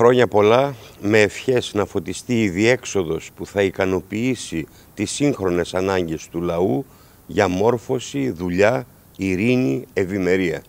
Χρόνια πολλά, με ευχές να φωτιστεί η διέξοδος που θα ικανοποιήσει τις σύγχρονες ανάγκες του λαού για μόρφωση, δουλειά, ειρήνη, ευημερία.